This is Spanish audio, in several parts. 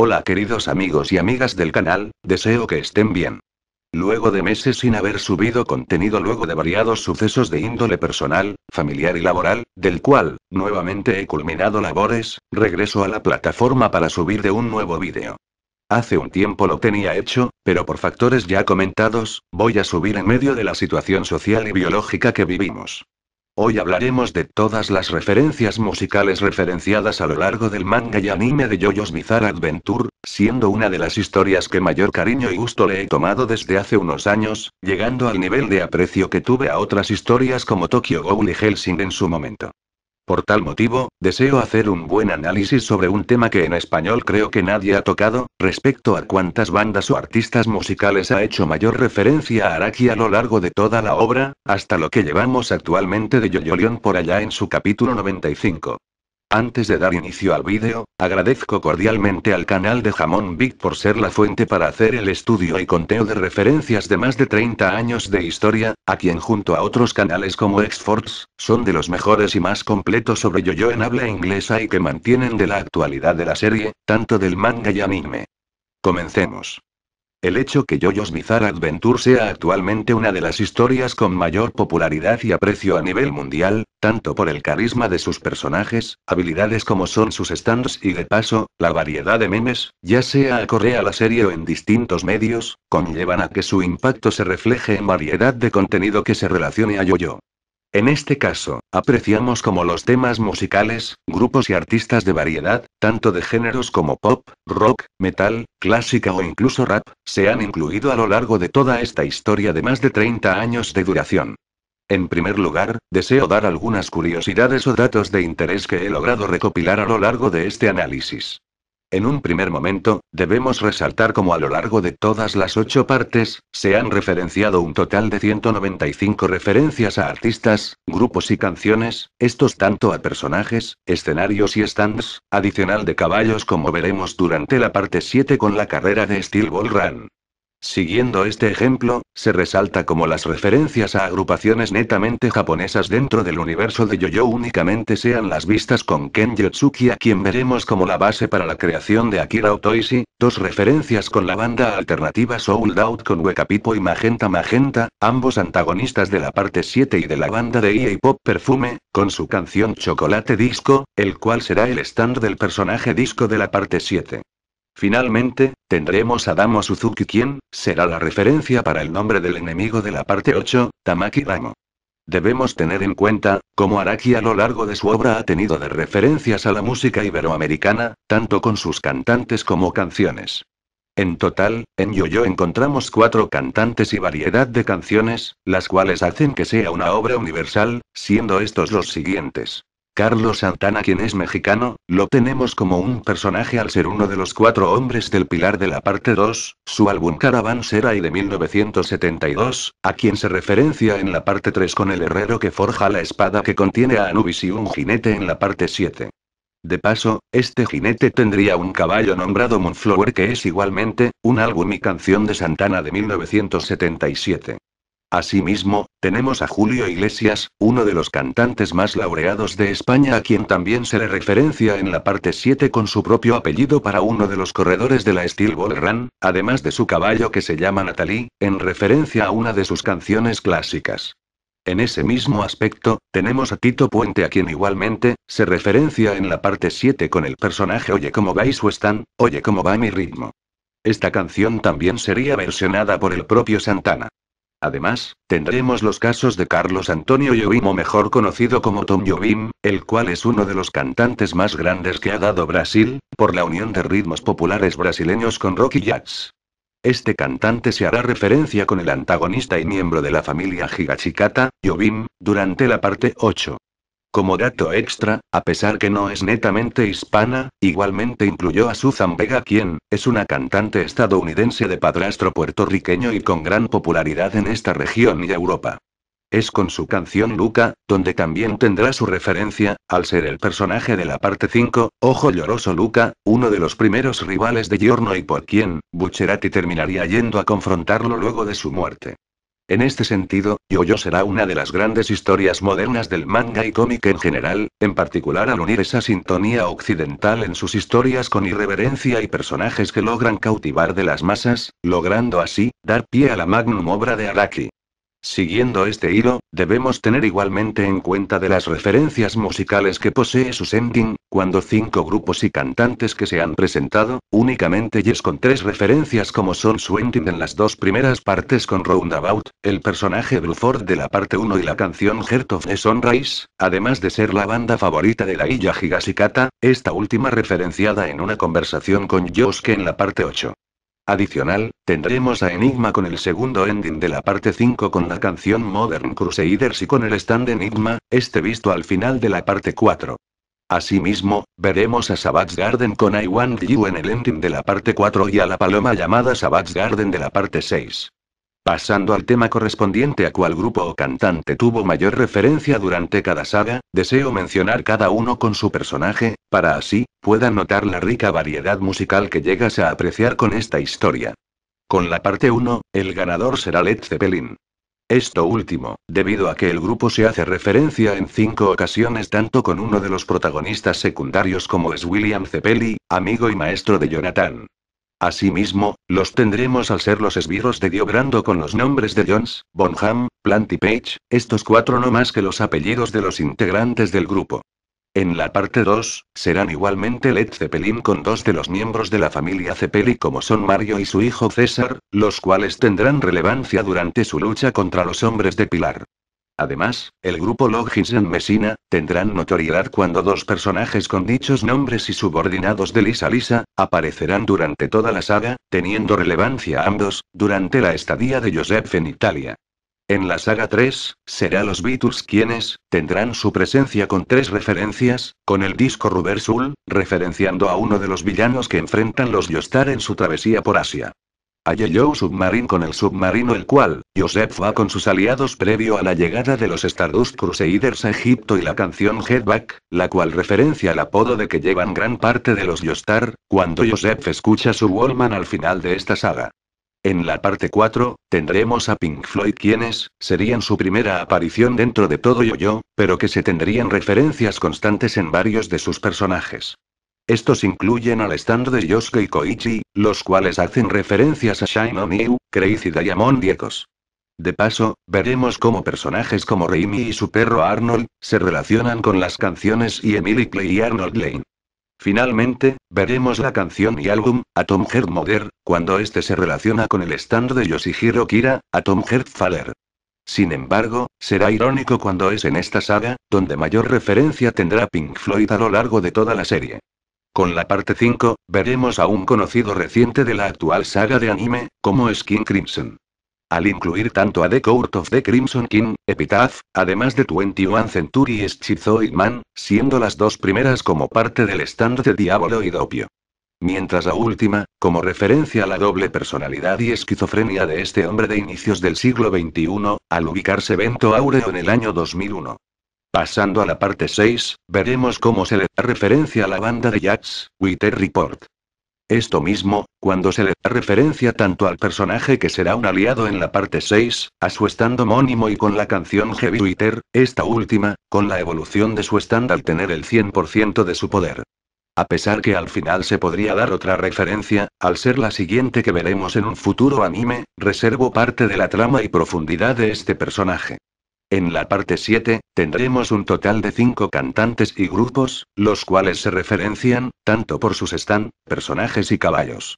Hola queridos amigos y amigas del canal, deseo que estén bien. Luego de meses sin haber subido contenido luego de variados sucesos de índole personal, familiar y laboral, del cual, nuevamente he culminado labores, regreso a la plataforma para subir de un nuevo vídeo. Hace un tiempo lo tenía hecho, pero por factores ya comentados, voy a subir en medio de la situación social y biológica que vivimos. Hoy hablaremos de todas las referencias musicales referenciadas a lo largo del manga y anime de Jojo's Bizarre Adventure, siendo una de las historias que mayor cariño y gusto le he tomado desde hace unos años, llegando al nivel de aprecio que tuve a otras historias como Tokyo Ghoul y Helsing en su momento. Por tal motivo, deseo hacer un buen análisis sobre un tema que en español creo que nadie ha tocado, respecto a cuántas bandas o artistas musicales ha hecho mayor referencia a Araki a lo largo de toda la obra, hasta lo que llevamos actualmente de Yoyolion por allá en su capítulo 95. Antes de dar inicio al vídeo, agradezco cordialmente al canal de Jamón Big por ser la fuente para hacer el estudio y conteo de referencias de más de 30 años de historia, a quien junto a otros canales como X-Force, son de los mejores y más completos sobre yo en habla inglesa y que mantienen de la actualidad de la serie, tanto del manga y anime. Comencemos. El hecho que Jojo's Bizarre Adventure sea actualmente una de las historias con mayor popularidad y aprecio a nivel mundial, tanto por el carisma de sus personajes, habilidades como son sus stands y de paso, la variedad de memes, ya sea a correa la serie o en distintos medios, conllevan a que su impacto se refleje en variedad de contenido que se relacione a Jojo. En este caso, apreciamos como los temas musicales, grupos y artistas de variedad, tanto de géneros como pop, rock, metal, clásica o incluso rap, se han incluido a lo largo de toda esta historia de más de 30 años de duración. En primer lugar, deseo dar algunas curiosidades o datos de interés que he logrado recopilar a lo largo de este análisis. En un primer momento, debemos resaltar como a lo largo de todas las ocho partes, se han referenciado un total de 195 referencias a artistas, grupos y canciones, estos tanto a personajes, escenarios y stands, adicional de caballos como veremos durante la parte 7 con la carrera de Steel Ball Run. Siguiendo este ejemplo, se resalta como las referencias a agrupaciones netamente japonesas dentro del universo de yo únicamente sean las vistas con Ken Yotsuki a quien veremos como la base para la creación de Akira Otoishi, dos referencias con la banda alternativa Soul Doubt con Pipo y Magenta Magenta, ambos antagonistas de la parte 7 y de la banda de EA Pop Perfume, con su canción Chocolate Disco, el cual será el stand del personaje disco de la parte 7. Finalmente, tendremos a Damo Suzuki quien, será la referencia para el nombre del enemigo de la parte 8, Tamaki Damo. Debemos tener en cuenta, como Araki a lo largo de su obra ha tenido de referencias a la música iberoamericana, tanto con sus cantantes como canciones. En total, en Yoyo encontramos cuatro cantantes y variedad de canciones, las cuales hacen que sea una obra universal, siendo estos los siguientes. Carlos Santana, quien es mexicano, lo tenemos como un personaje al ser uno de los cuatro hombres del Pilar de la Parte 2, su álbum Caravan y de 1972, a quien se referencia en la parte 3 con el herrero que forja la espada que contiene a Anubis y un jinete en la parte 7. De paso, este jinete tendría un caballo nombrado Moonflower que es igualmente, un álbum y canción de Santana de 1977. Asimismo, tenemos a Julio Iglesias, uno de los cantantes más laureados de España a quien también se le referencia en la parte 7 con su propio apellido para uno de los corredores de la Steel Ball Run, además de su caballo que se llama Natalie, en referencia a una de sus canciones clásicas. En ese mismo aspecto, tenemos a Tito Puente a quien igualmente, se referencia en la parte 7 con el personaje Oye cómo vais o están, oye cómo va mi ritmo. Esta canción también sería versionada por el propio Santana. Además, tendremos los casos de Carlos Antonio Jobim mejor conocido como Tom Jobim, el cual es uno de los cantantes más grandes que ha dado Brasil, por la unión de ritmos populares brasileños con rock y jazz. Este cantante se hará referencia con el antagonista y miembro de la familia Gigachicata, Jobim, durante la parte 8. Como dato extra, a pesar que no es netamente hispana, igualmente incluyó a Susan Vega quien, es una cantante estadounidense de padrastro puertorriqueño y con gran popularidad en esta región y Europa. Es con su canción Luca, donde también tendrá su referencia, al ser el personaje de la parte 5, Ojo Lloroso Luca, uno de los primeros rivales de Giorno y por quien, Bucherati terminaría yendo a confrontarlo luego de su muerte. En este sentido, Yoyo será una de las grandes historias modernas del manga y cómic en general, en particular al unir esa sintonía occidental en sus historias con irreverencia y personajes que logran cautivar de las masas, logrando así, dar pie a la magnum obra de Araki. Siguiendo este hilo, debemos tener igualmente en cuenta de las referencias musicales que posee su ending, cuando cinco grupos y cantantes que se han presentado, únicamente es con tres referencias como son su ending en las dos primeras partes con Roundabout, el personaje Blueford de la parte 1 y la canción Heart of the Sunrise, además de ser la banda favorita de la Illa Gigasikata, esta última referenciada en una conversación con Yosuke en la parte 8. Adicional, tendremos a Enigma con el segundo ending de la parte 5 con la canción Modern Crusaders y con el stand Enigma, este visto al final de la parte 4. Asimismo, veremos a Savage Garden con I Want You en el ending de la parte 4 y a la paloma llamada Savage Garden de la parte 6. Pasando al tema correspondiente a cuál grupo o cantante tuvo mayor referencia durante cada saga, deseo mencionar cada uno con su personaje, para así, puedan notar la rica variedad musical que llegas a apreciar con esta historia. Con la parte 1, el ganador será Led Zeppelin. Esto último, debido a que el grupo se hace referencia en cinco ocasiones tanto con uno de los protagonistas secundarios como es William Zeppeli, amigo y maestro de Jonathan. Asimismo, los tendremos al ser los esbirros de Brando con los nombres de Jones, Bonham, Plant y Page, estos cuatro no más que los apellidos de los integrantes del grupo. En la parte 2, serán igualmente Led Zeppelin con dos de los miembros de la familia Zeppeli como son Mario y su hijo César, los cuales tendrán relevancia durante su lucha contra los hombres de Pilar. Además, el grupo Loggins en Messina, tendrán notoriedad cuando dos personajes con dichos nombres y subordinados de Lisa Lisa, aparecerán durante toda la saga, teniendo relevancia ambos, durante la estadía de Joseph en Italia. En la saga 3, será los Beatles quienes, tendrán su presencia con tres referencias, con el disco Rubber Soul, referenciando a uno de los villanos que enfrentan los Yostar en su travesía por Asia a Yo Submarine con el submarino el cual, Joseph va con sus aliados previo a la llegada de los Stardust Crusaders a Egipto y la canción Headback, la cual referencia al apodo de que llevan gran parte de los Yostar, cuando Joseph escucha su Wallman al final de esta saga. En la parte 4, tendremos a Pink Floyd quienes, serían su primera aparición dentro de todo yo-yo, pero que se tendrían referencias constantes en varios de sus personajes. Estos incluyen al stand de Yosuke Koichi, los cuales hacen referencias a Shine On You, Crazy Diamond Diecos. De paso, veremos cómo personajes como Raimi y su perro Arnold, se relacionan con las canciones y Emily Clay y Arnold Lane. Finalmente, veremos la canción y álbum, Atom Heart Mother, cuando este se relaciona con el stand de Yoshihiro Kira, Atom Heart Faller. Sin embargo, será irónico cuando es en esta saga, donde mayor referencia tendrá Pink Floyd a lo largo de toda la serie. Con la parte 5, veremos a un conocido reciente de la actual saga de anime, como Skin Crimson. Al incluir tanto a The Court of the Crimson King, Epitaph, además de 21 Century Schizoid Man, siendo las dos primeras como parte del stand de Diablo y Dopio. Mientras la última, como referencia a la doble personalidad y esquizofrenia de este hombre de inicios del siglo XXI, al ubicarse Vento Aureo en el año 2001. Pasando a la parte 6, veremos cómo se le da referencia a la banda de Jax, Wither Report. Esto mismo, cuando se le da referencia tanto al personaje que será un aliado en la parte 6, a su stand homónimo y con la canción Heavy Twitter, esta última, con la evolución de su stand al tener el 100% de su poder. A pesar que al final se podría dar otra referencia, al ser la siguiente que veremos en un futuro anime, reservo parte de la trama y profundidad de este personaje. En la parte 7, tendremos un total de cinco cantantes y grupos, los cuales se referencian, tanto por sus stand, personajes y caballos.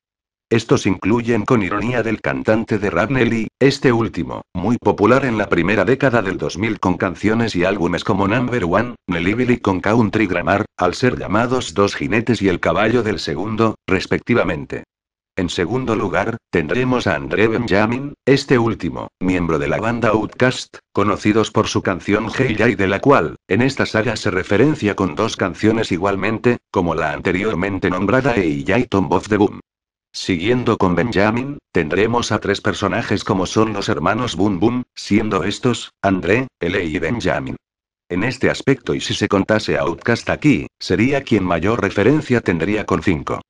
Estos incluyen con ironía del cantante de Ravnelli, este último, muy popular en la primera década del 2000 con canciones y álbumes como Number One, Nelly con Country Grammar, al ser llamados dos jinetes y el caballo del segundo, respectivamente. En segundo lugar, tendremos a André Benjamin, este último, miembro de la banda Outcast, conocidos por su canción Hey Ya de la cual, en esta saga se referencia con dos canciones igualmente, como la anteriormente nombrada Hey Ya Tomb the Boom. Siguiendo con Benjamin, tendremos a tres personajes como son los hermanos Boom Boom, siendo estos, André, L.A. y Benjamin. En este aspecto y si se contase a Outcast aquí, sería quien mayor referencia tendría con cinco.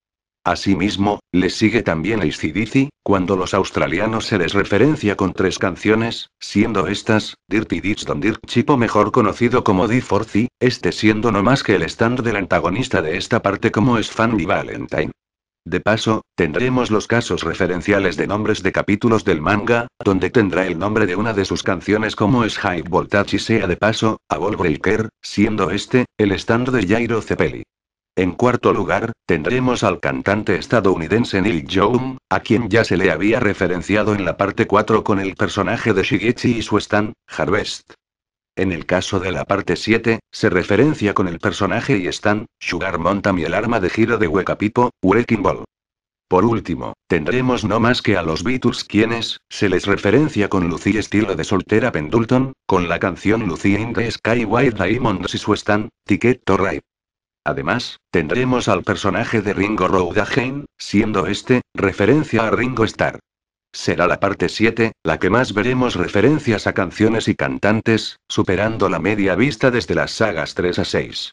Asimismo, le sigue también Isidici, cuando los australianos se les referencia con tres canciones, siendo estas, Dirty Dits Don Dirt Chipo mejor conocido como d 4 este siendo no más que el stand del antagonista de esta parte como es Fanny Valentine. De paso, tendremos los casos referenciales de nombres de capítulos del manga, donde tendrá el nombre de una de sus canciones como es High Voltage y sea de paso, a Ball Breaker, siendo este, el stand de Jairo Cepeli. En cuarto lugar, tendremos al cantante estadounidense Neil Young, a quien ya se le había referenciado en la parte 4 con el personaje de Shigechi y su stand, Harvest. En el caso de la parte 7, se referencia con el personaje y Stan, Sugar monta y el arma de giro de Hueca Pipo, Wrecking Ball. Por último, tendremos no más que a los Beatles quienes, se les referencia con Lucy estilo de soltera Pendleton, con la canción Lucy in the Sky White Diamonds y su stand, Ticket to Ride. Además, tendremos al personaje de Ringo Roudhagen, siendo este, referencia a Ringo Starr. Será la parte 7, la que más veremos referencias a canciones y cantantes, superando la media vista desde las sagas 3 a 6.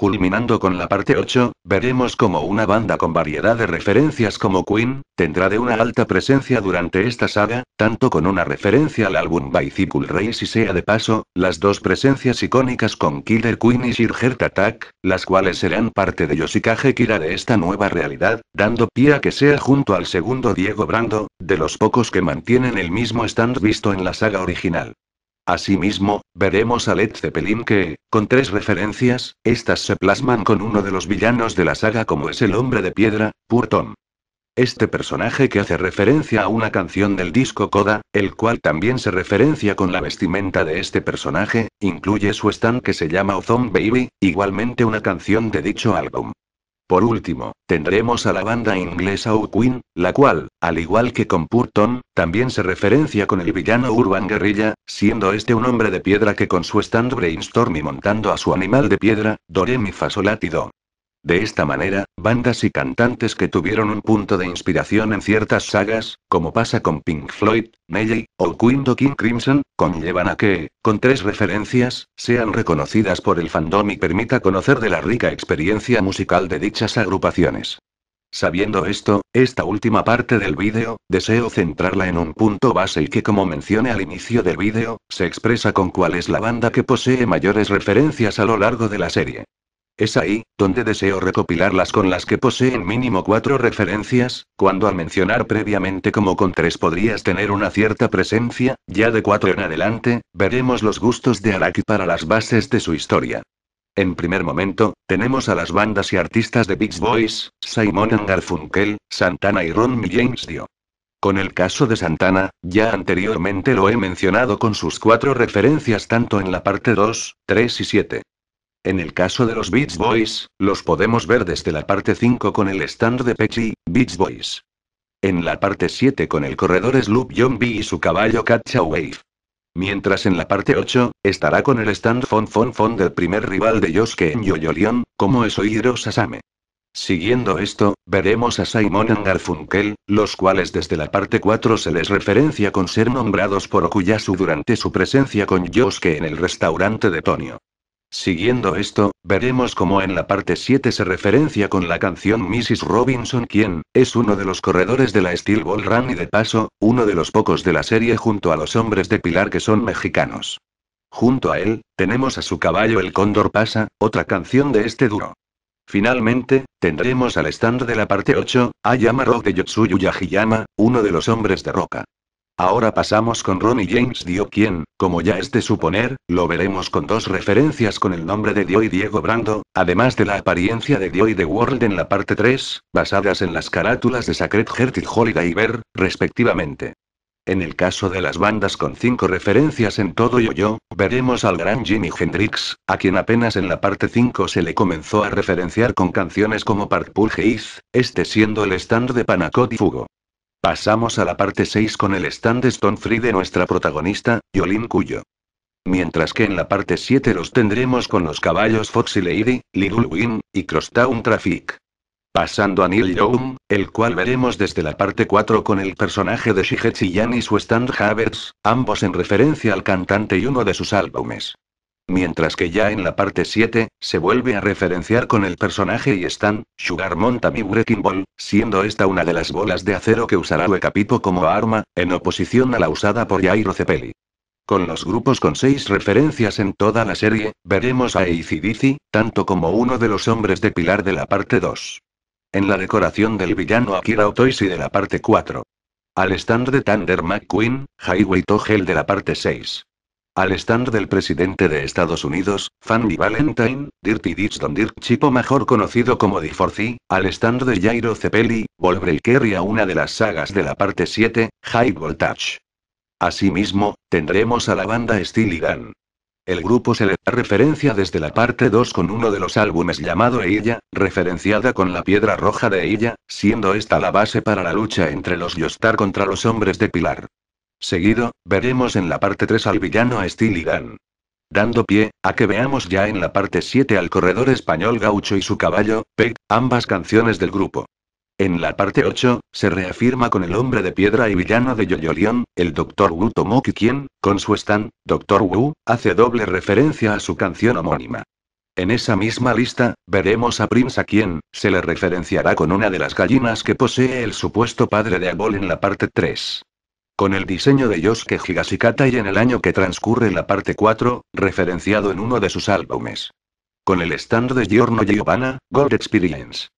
Culminando con la parte 8, veremos cómo una banda con variedad de referencias como Queen, tendrá de una alta presencia durante esta saga, tanto con una referencia al álbum Bicycle Race y sea de paso, las dos presencias icónicas con Killer Queen y Sir Heart Attack, las cuales serán parte de Yoshikage Kira de esta nueva realidad, dando pie a que sea junto al segundo Diego Brando, de los pocos que mantienen el mismo stand visto en la saga original. Asimismo, veremos a Led Zeppelin que, con tres referencias, estas se plasman con uno de los villanos de la saga como es el hombre de piedra, Purton. Este personaje que hace referencia a una canción del disco Coda, el cual también se referencia con la vestimenta de este personaje, incluye su stand que se llama Ozone Baby, igualmente una canción de dicho álbum. Por último, tendremos a la banda inglesa U Queen, la cual, al igual que con Purton, también se referencia con el villano Urban Guerrilla, siendo este un hombre de piedra que con su stand brainstorm y montando a su animal de piedra, Doremi Fasolatido, de esta manera, bandas y cantantes que tuvieron un punto de inspiración en ciertas sagas, como pasa con Pink Floyd, Ney o Queen King Crimson, conllevan a que, con tres referencias, sean reconocidas por el fandom y permita conocer de la rica experiencia musical de dichas agrupaciones. Sabiendo esto, esta última parte del vídeo, deseo centrarla en un punto base y que como mencioné al inicio del vídeo, se expresa con cuál es la banda que posee mayores referencias a lo largo de la serie. Es ahí, donde deseo recopilarlas con las que poseen mínimo cuatro referencias, cuando al mencionar previamente como con tres podrías tener una cierta presencia, ya de cuatro en adelante, veremos los gustos de Araki para las bases de su historia. En primer momento, tenemos a las bandas y artistas de Big Boys, Simon Garfunkel, Santana y Ron James Dio. Con el caso de Santana, ya anteriormente lo he mencionado con sus cuatro referencias tanto en la parte 2, 3 y 7. En el caso de los Beach Boys, los podemos ver desde la parte 5 con el stand de Pechi, Beach Boys. En la parte 7 con el corredor Sloop Zombie y su caballo a Wave. Mientras en la parte 8, estará con el stand Fon Fon Fon del primer rival de Yosuke en Yoyolion, como es Oiro Sasame. Siguiendo esto, veremos a Simon and Garfunkel, los cuales desde la parte 4 se les referencia con ser nombrados por Okuyasu durante su presencia con Yosuke en el restaurante de Tonio. Siguiendo esto, veremos cómo en la parte 7 se referencia con la canción Mrs. Robinson, quien es uno de los corredores de la Steel Ball Run y de paso, uno de los pocos de la serie junto a los hombres de Pilar que son mexicanos. Junto a él, tenemos a su caballo El Cóndor Pasa, otra canción de este duro. Finalmente, tendremos al stand de la parte 8, a Rock de Yotsuyu Yajiyama, uno de los hombres de roca. Ahora pasamos con Ronnie James Dio quien, como ya es de suponer, lo veremos con dos referencias con el nombre de Dio y Diego Brando, además de la apariencia de Dio y The World en la parte 3, basadas en las carátulas de Sacred Heart y Holiday Bear, respectivamente. En el caso de las bandas con cinco referencias en todo yo-yo, veremos al gran Jimi Hendrix, a quien apenas en la parte 5 se le comenzó a referenciar con canciones como Park Pulse este siendo el stand de Panacot y Fugo. Pasamos a la parte 6 con el stand Stone Free de nuestra protagonista, Yolin Cuyo. Mientras que en la parte 7 los tendremos con los caballos Foxy Lady, Little Win, y Crosstown Traffic. Pasando a Neil Young, el cual veremos desde la parte 4 con el personaje de Shigetsu Yan y su stand Havertz, ambos en referencia al cantante y uno de sus álbumes. Mientras que ya en la parte 7, se vuelve a referenciar con el personaje y Stan, Sugar monta mi Breaking Ball, siendo esta una de las bolas de acero que usará Capipo como arma, en oposición a la usada por Jairo Cepeli. Con los grupos con seis referencias en toda la serie, veremos a Eicidici tanto como uno de los hombres de pilar de la parte 2. En la decoración del villano Akira Otoisi de la parte 4. Al stand de Thunder McQueen, Highway Togel de la parte 6. Al stand del presidente de Estados Unidos, Fanny Valentine, Dirty Ditch Don Dirk Chipo mejor conocido como d 4 al stand de Jairo Cepelli, Volbrey a una de las sagas de la parte 7, High Voltage. Asimismo, tendremos a la banda Steely El grupo se le da referencia desde la parte 2 con uno de los álbumes llamado Ella, referenciada con la piedra roja de Ella, siendo esta la base para la lucha entre los Yostar contra los hombres de Pilar. Seguido, veremos en la parte 3 al villano Dan. Dando pie, a que veamos ya en la parte 7 al corredor español Gaucho y su caballo, Peg, ambas canciones del grupo. En la parte 8, se reafirma con el hombre de piedra y villano de Yoyolion, el Dr. Wu Tomoki quien, con su stand, Dr. Wu, hace doble referencia a su canción homónima. En esa misma lista, veremos a Prince a quien, se le referenciará con una de las gallinas que posee el supuesto padre de Abol en la parte 3 con el diseño de Yosuke Higashikata y en el año que transcurre la parte 4, referenciado en uno de sus álbumes. Con el stand de Giorno Giovanna, Gold Experience.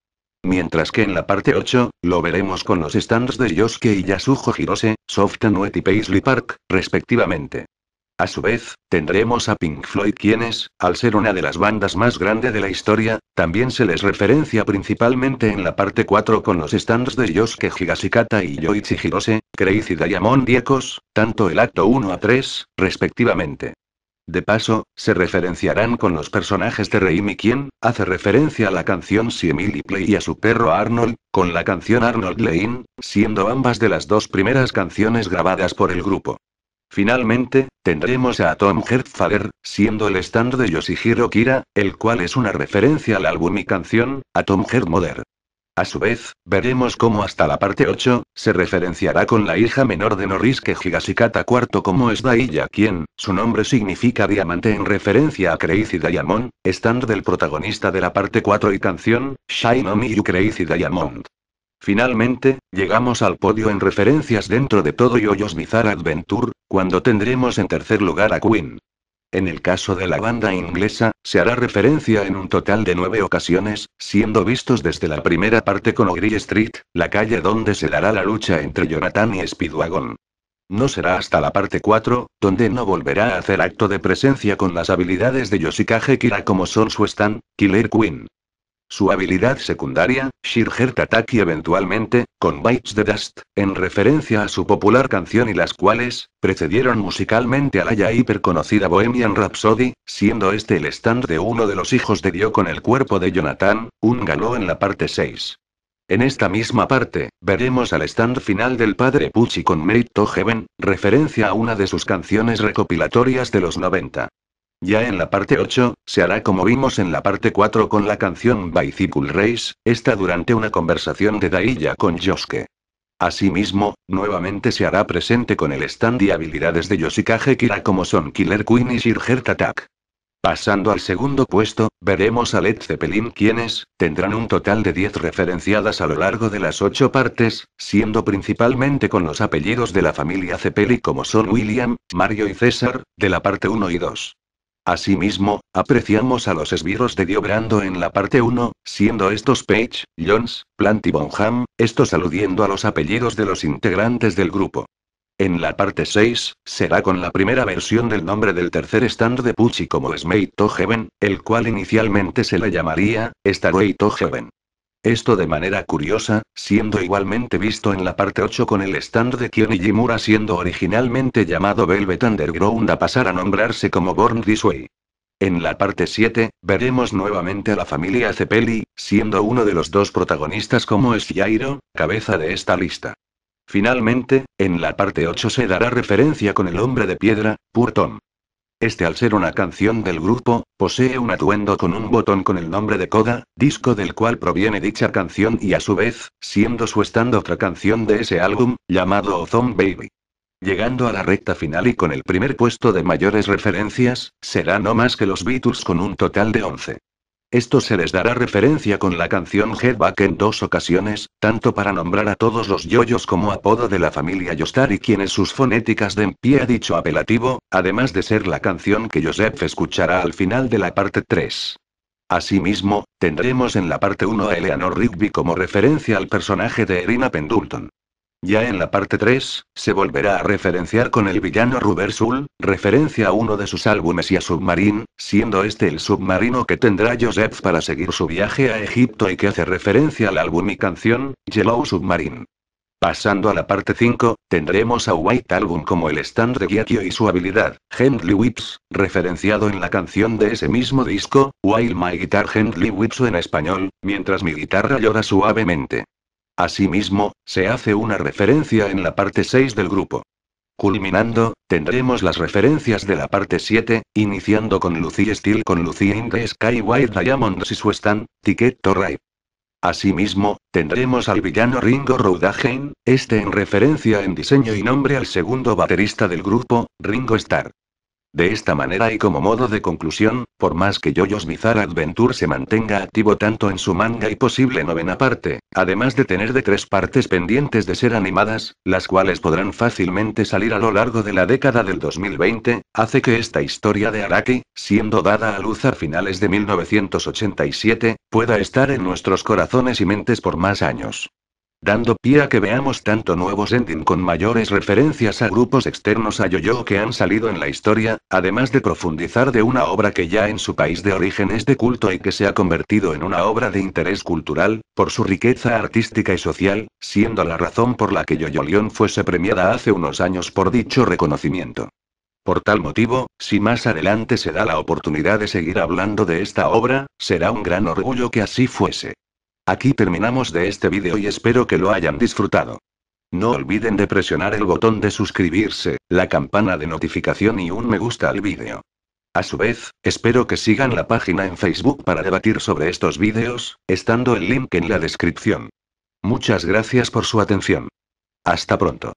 Mientras que en la parte 8, lo veremos con los stands de Yosuke y Yasuho Hirose, Soft Wet y Paisley Park, respectivamente. A su vez, tendremos a Pink Floyd quienes, al ser una de las bandas más grandes de la historia, también se les referencia principalmente en la parte 4 con los stands de Yosuke Higashikata y Yoichi Hirose, Crazy Diamond Diecos, tanto el acto 1 a 3, respectivamente. De paso, se referenciarán con los personajes de Reimi quien, hace referencia a la canción Si Emily Play y a su perro Arnold, con la canción Arnold Lane, siendo ambas de las dos primeras canciones grabadas por el grupo. Finalmente, tendremos a Tom Fader, siendo el stand de Yoshihiro Kira, el cual es una referencia al álbum y canción, a Tom Mother. A su vez, veremos cómo hasta la parte 8, se referenciará con la hija menor de Norisuke Higashikata IV como es Daiya quien, su nombre significa diamante en referencia a Crazy Diamond, stand del protagonista de la parte 4 y canción, Shine On You Crazy Diamond. Finalmente, llegamos al podio en referencias dentro de todo Yoyos Bizarre Adventure, cuando tendremos en tercer lugar a Queen. En el caso de la banda inglesa, se hará referencia en un total de nueve ocasiones, siendo vistos desde la primera parte con O'Gree Street, la calle donde se dará la lucha entre Jonathan y Speedwagon. No será hasta la parte 4, donde no volverá a hacer acto de presencia con las habilidades de Yoshikage Kira como Sol su Killer Queen, su habilidad secundaria, Hert Attack y eventualmente, con Bites the Dust, en referencia a su popular canción y las cuales, precedieron musicalmente a la ya hiper conocida Bohemian Rhapsody, siendo este el stand de uno de los hijos de Dio con el cuerpo de Jonathan, un galó en la parte 6. En esta misma parte, veremos al stand final del padre Pucci con Made to Heaven, referencia a una de sus canciones recopilatorias de los 90. Ya en la parte 8, se hará como vimos en la parte 4 con la canción Bicycle Race, esta durante una conversación de Dailla con Yosuke. Asimismo, nuevamente se hará presente con el stand y habilidades de Yoshikage Kira como son Killer Queen y Sir Heart Attack. Pasando al segundo puesto, veremos a Led Zeppelin quienes, tendrán un total de 10 referenciadas a lo largo de las 8 partes, siendo principalmente con los apellidos de la familia Zeppelin como son William, Mario y César, de la parte 1 y 2. Asimismo, apreciamos a los esbirros de Brando en la parte 1, siendo estos Page, Jones, Plant y Bonham, estos aludiendo a los apellidos de los integrantes del grupo. En la parte 6, será con la primera versión del nombre del tercer stand de Pucci como to Heaven, el cual inicialmente se le llamaría, Starway to Heaven. Esto de manera curiosa, siendo igualmente visto en la parte 8 con el stand de Kion y Jimura siendo originalmente llamado Velvet Underground a pasar a nombrarse como Born This Way. En la parte 7, veremos nuevamente a la familia Cepeli, siendo uno de los dos protagonistas como es Jairo, cabeza de esta lista. Finalmente, en la parte 8 se dará referencia con el hombre de piedra, Purton. Este al ser una canción del grupo, posee un atuendo con un botón con el nombre de Coda, disco del cual proviene dicha canción y a su vez, siendo su stand otra canción de ese álbum, llamado Ozone Baby. Llegando a la recta final y con el primer puesto de mayores referencias, será no más que los Beatles con un total de 11. Esto se les dará referencia con la canción Headback en dos ocasiones, tanto para nombrar a todos los yoyos como apodo de la familia Yostar y quienes sus fonéticas den pie a dicho apelativo, además de ser la canción que Joseph escuchará al final de la parte 3. Asimismo, tendremos en la parte 1 a Eleanor Rigby como referencia al personaje de Erina Pendleton. Ya en la parte 3, se volverá a referenciar con el villano Rubber Soul, referencia a uno de sus álbumes y a Submarine, siendo este el submarino que tendrá Joseph para seguir su viaje a Egipto y que hace referencia al álbum y canción, Yellow Submarine. Pasando a la parte 5, tendremos a White Album como el stand de Giacchio y su habilidad, Hendley Whips, referenciado en la canción de ese mismo disco, While My Guitar Gently Whips en español, mientras mi guitarra llora suavemente. Asimismo, se hace una referencia en la parte 6 del grupo. Culminando, tendremos las referencias de la parte 7, iniciando con Lucy Steel con Lucy in the Sky White Diamonds y su stand, Ticket to Ride. Asimismo, tendremos al villano Ringo Rodagen, este en referencia en diseño y nombre al segundo baterista del grupo, Ringo Starr. De esta manera y como modo de conclusión, por más que Yoyos Bizarre Adventure se mantenga activo tanto en su manga y posible novena parte, además de tener de tres partes pendientes de ser animadas, las cuales podrán fácilmente salir a lo largo de la década del 2020, hace que esta historia de Araki, siendo dada a luz a finales de 1987, pueda estar en nuestros corazones y mentes por más años dando pie a que veamos tanto nuevos ending con mayores referencias a grupos externos a Yoyo que han salido en la historia, además de profundizar de una obra que ya en su país de origen es de culto y que se ha convertido en una obra de interés cultural, por su riqueza artística y social, siendo la razón por la que Yoyo León fuese premiada hace unos años por dicho reconocimiento. Por tal motivo, si más adelante se da la oportunidad de seguir hablando de esta obra, será un gran orgullo que así fuese. Aquí terminamos de este vídeo y espero que lo hayan disfrutado. No olviden de presionar el botón de suscribirse, la campana de notificación y un me gusta al vídeo. A su vez, espero que sigan la página en Facebook para debatir sobre estos vídeos, estando el link en la descripción. Muchas gracias por su atención. Hasta pronto.